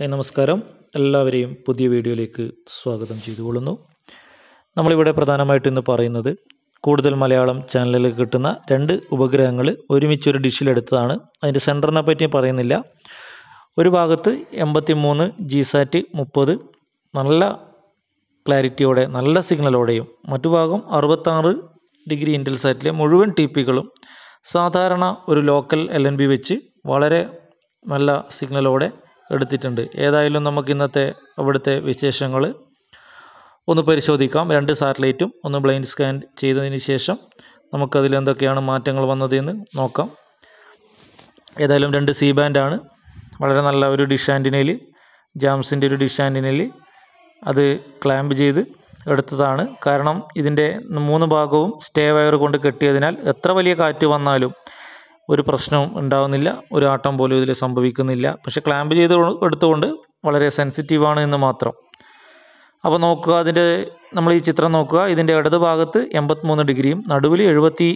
hi നമസ്കാരം എല്ലാവരെയും പുതിയ വീഡിയോയിലേക്ക് സ്വാഗതം ചെയ്തുകൊള്ളുന്നു നമ്മളിവിടെ പ്രധാനമായിട്ട് ഇന്ന് പറയുന്നത് കൂടുതൽ മലയാളം ചാനലിൽ കിട്ടുന്ന രണ്ട് ഉപഗ്രഹങ്ങൾ ഒരുമിച്ചൊരു ഡിഷിലെടുത്തതാണ് അതിൻ്റെ സെൻറ്ററിനെ പറ്റി പറയുന്നില്ല ഒരു ഭാഗത്ത് എൺപത്തി മൂന്ന് ജി സാറ്റ് മുപ്പത് നല്ല ക്ലാരിറ്റിയോടെ നല്ല സിഗ്നലോടെയും മറ്റു ഭാഗം അറുപത്താറ് ഡിഗ്രി സാറ്റിലെ മുഴുവൻ ടി പികളും സാധാരണ ഒരു ലോക്കൽ എൽ എൻ ബി വെച്ച് വളരെ നല്ല സിഗ്നലോടെ എടുത്തിട്ടുണ്ട് ഏതായാലും നമുക്ക് ഇന്നത്തെ അവിടുത്തെ വിശേഷങ്ങൾ ഒന്ന് പരിശോധിക്കാം രണ്ട് സാറ്റലൈറ്റും ഒന്ന് ബ്ലൈൻഡ് സ്കാൻ ചെയ്തതിന് ശേഷം നമുക്കതിൽ എന്തൊക്കെയാണ് മാറ്റങ്ങൾ വന്നതെന്ന് നോക്കാം ഏതായാലും രണ്ട് സി ബാൻഡാണ് വളരെ നല്ല ഒരു ഡിഷ് ആൻറ്റിനയിൽ ജാംസിൻ്റെ ഒരു ഡിഷ് ആൻറ്റിനയിൽ അത് ക്ലാമ്പ് ചെയ്ത് എടുത്തതാണ് കാരണം ഇതിൻ്റെ മൂന്ന് ഭാഗവും സ്റ്റേ വയർ കൊണ്ട് കെട്ടിയതിനാൽ എത്ര വലിയ കാറ്റ് വന്നാലും ഒരു പ്രശ്നവും ഉണ്ടാകുന്നില്ല ഒരു ആട്ടം പോലും ഇതിൽ സംഭവിക്കുന്നില്ല പക്ഷേ ക്ലാമ്പ് ചെയ്ത് എടുത്തുകൊണ്ട് വളരെ സെൻസിറ്റീവാണ് എന്ന് മാത്രം അപ്പോൾ നോക്കുക അതിൻ്റെ നമ്മൾ ഈ ചിത്രം നോക്കുക ഇതിൻ്റെ ഇടത് ഭാഗത്ത് എൺപത്തിമൂന്ന് ഡിഗ്രിയും നടുവിൽ എഴുപത്തി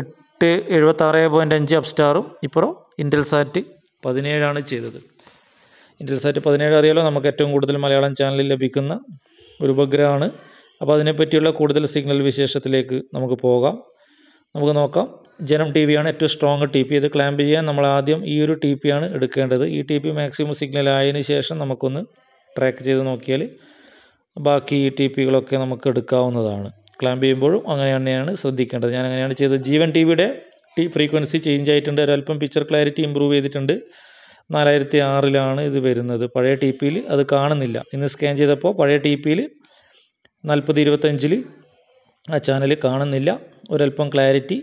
എട്ട് എഴുപത്താറ് പോയിൻറ്റ് അഞ്ച് അപ്സ്റ്റാറും ഇപ്പുറം ഇൻറ്റൽസാറ്റ് പതിനേഴാണ് ചെയ്തത് ഇൻറ്റൽസാറ്റ് പതിനേഴ് അറിയാലോ നമുക്ക് ഏറ്റവും കൂടുതൽ മലയാളം ചാനലിൽ ലഭിക്കുന്ന ഒരു ഉപഗ്രഹമാണ് അപ്പോൾ അതിനെപ്പറ്റിയുള്ള കൂടുതൽ സിഗ്നൽ വിശേഷത്തിലേക്ക് നമുക്ക് പോകാം നമുക്ക് നോക്കാം ജനം ടി വിയാണ് ഏറ്റവും സ്ട്രോങ് ടി പി ഇത് ക്ലാമ്പ് ചെയ്യാൻ നമ്മൾ ആദ്യം ഈ ഒരു ടി പി ആണ് എടുക്കേണ്ടത് ഈ ടി പി മാക്സിമം സിഗ്നൽ ആയതിന് ശേഷം നമുക്കൊന്ന് ട്രാക്ക് ചെയ്ത് നോക്കിയാൽ ബാക്കി ഈ ടി പികളൊക്കെ നമുക്ക് എടുക്കാവുന്നതാണ് ക്ലാമ്പ് ചെയ്യുമ്പോഴും അങ്ങനെ തന്നെയാണ് ശ്രദ്ധിക്കേണ്ടത് ഞാൻ അങ്ങനെയാണ് ചെയ്തത് ജീവൻ ടി വിയുടെ ടി ഫ്രീക്വൻസി ചേഞ്ച് ആയിട്ടുണ്ട് ഒരല്പം പിക്ചർ ക്ലാരിറ്റി ഇമ്പ്രൂവ് ചെയ്തിട്ടുണ്ട് നാലായിരത്തി ആറിലാണ് ഇത് വരുന്നത് പഴയ ടി പിയിൽ അത് കാണുന്നില്ല ഇന്ന് സ്കാൻ ചെയ്തപ്പോൾ പഴയ ടി പിയിൽ നാൽപ്പത് ഇരുപത്തഞ്ചിൽ ആ ചാനൽ കാണുന്നില്ല ഒരല്പം ക്ലാരിറ്റി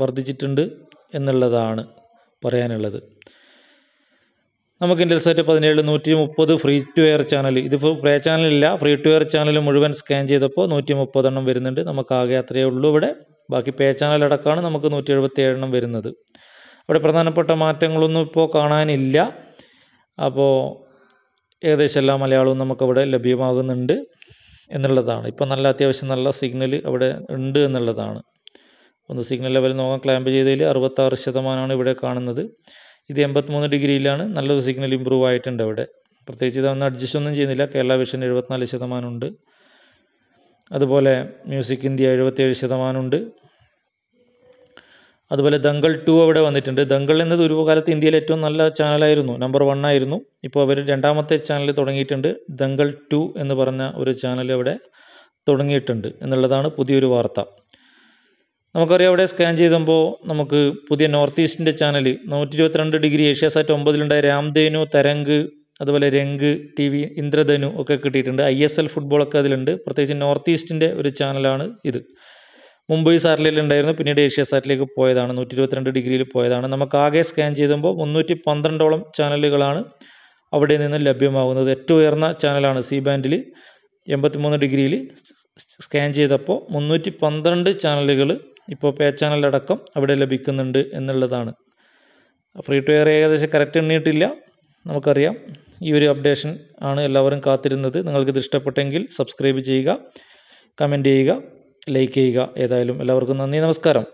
വർദ്ധിച്ചിട്ടുണ്ട് എന്നുള്ളതാണ് പറയാനുള്ളത് നമുക്ക് ഇൻഡൽസെറ്റ് പതിനേഴ് നൂറ്റി മുപ്പത് ഫ്രീ ടു എയർ ചാനൽ ഇതിപ്പോൾ പ്രേ ചാനലില്ല ഫ്രീ ടു എയർ ചാനൽ മുഴുവൻ സ്കാൻ ചെയ്തപ്പോൾ നൂറ്റി മുപ്പതെണ്ണം വരുന്നുണ്ട് നമുക്ക് ആകെ അത്രയേ ഉള്ളൂ ഇവിടെ ബാക്കി പേ ചാനൽ അടക്കമാണ് നമുക്ക് നൂറ്റി എഴുപത്തി ഏഴെണ്ണം വരുന്നത് അവിടെ പ്രധാനപ്പെട്ട മാറ്റങ്ങളൊന്നും ഇപ്പോൾ കാണാനില്ല അപ്പോൾ ഏകദേശം എല്ലാ മലയാളവും നമുക്കവിടെ ലഭ്യമാകുന്നുണ്ട് എന്നുള്ളതാണ് ഇപ്പോൾ നല്ല അത്യാവശ്യം നല്ല സിഗ്നൽ അവിടെ ഉണ്ട് എന്നുള്ളതാണ് ഒന്ന് സിഗ്നൽ ലെവൽ നോക്കാം ക്ലാമ്പ് ചെയ്തതിൽ അറുപത്താറ് ശതമാനമാണ് ഇവിടെ കാണുന്നത് ഇത് എൺപത്തിമൂന്ന് ഡിഗ്രിയിലാണ് നല്ലൊരു സിഗ്നൽ ഇമ്പ്രൂവ് ആയിട്ടുണ്ട് അവിടെ പ്രത്യേകിച്ച് ഇതൊന്നും അഡ്ജസ്റ്റ് ഒന്നും ചെയ്യുന്നില്ല കേരള വിഷൻ എഴുപത്തിനാല് ശതമാനമുണ്ട് അതുപോലെ മ്യൂസിക് ഇന്ത്യ എഴുപത്തിയേഴ് ശതമാനമുണ്ട് അതുപോലെ ദംഗൾ ടു അവിടെ വന്നിട്ടുണ്ട് ദംഗൾ എന്നത് ഒരു കാലത്ത് ഇന്ത്യയിലെ ഏറ്റവും നല്ല ചാനലായിരുന്നു നമ്പർ വൺ ആയിരുന്നു ഇപ്പോൾ അവർ രണ്ടാമത്തെ ചാനൽ തുടങ്ങിയിട്ടുണ്ട് ദംഗൾ ടു എന്ന് പറഞ്ഞ ഒരു ചാനൽ അവിടെ തുടങ്ങിയിട്ടുണ്ട് എന്നുള്ളതാണ് പുതിയൊരു വാർത്ത നമുക്കറിയാം അവിടെ സ്കാൻ ചെയ്തുമ്പോൾ നമുക്ക് പുതിയ നോർത്ത് ഈസ്റ്റിൻ്റെ ചാനൽ നൂറ്റി ഇരുപത്തിരണ്ട് ഡിഗ്രി ഏഷ്യാസാറ്റ് ഒമ്പതിലുണ്ടായ രാംധേനു തരംഗ് അതുപോലെ രംഗ് ടി വി ഇന്ദ്രധനു ഒക്കെ കിട്ടിയിട്ടുണ്ട് ഐ എസ് എൽ ഫുട്ബോളൊക്കെ അതിലുണ്ട് പ്രത്യേകിച്ച് നോർത്ത് ഈസ്റ്റിൻ്റെ ഒരു ചാനലാണ് ഇത് മുംബൈ സാറ്റലൈറ്റിലുണ്ടായിരുന്നു പിന്നീട് ഏഷ്യാസാറ്റിലേക്ക് പോയതാണ് നൂറ്റി ഇരുപത്തിരണ്ട് ഡിഗ്രിയിൽ പോയതാണ് നമുക്ക് ആകെ സ്കാൻ ചെയ്തുമ്പോൾ മുന്നൂറ്റി പന്ത്രണ്ടോളം ചാനലുകളാണ് അവിടെ നിന്ന് ലഭ്യമാകുന്നത് ഏറ്റവും ഉയർന്ന ചാനലാണ് സി ബാൻഡിൽ എൺപത്തിമൂന്ന് ഡിഗ്രിയിൽ സ്കാൻ ചെയ്തപ്പോൾ മുന്നൂറ്റി പന്ത്രണ്ട് ചാനലുകൾ ഇപ്പോൾ പേ ചാനലടക്കം അവിടെ ലഭിക്കുന്നുണ്ട് എന്നുള്ളതാണ് ഫ്രീ ടു എയർ ഏകദേശം കറക്റ്റ് എണ്ണിയിട്ടില്ല നമുക്കറിയാം ഈ ഒരു അപ്ഡേഷൻ ആണ് എല്ലാവരും കാത്തിരുന്നത് നിങ്ങൾക്കിത് ഇഷ്ടപ്പെട്ടെങ്കിൽ സബ്സ്ക്രൈബ് ചെയ്യുക കമൻറ്റ് ചെയ്യുക ലൈക്ക് ചെയ്യുക ഏതായാലും എല്ലാവർക്കും നന്ദി നമസ്കാരം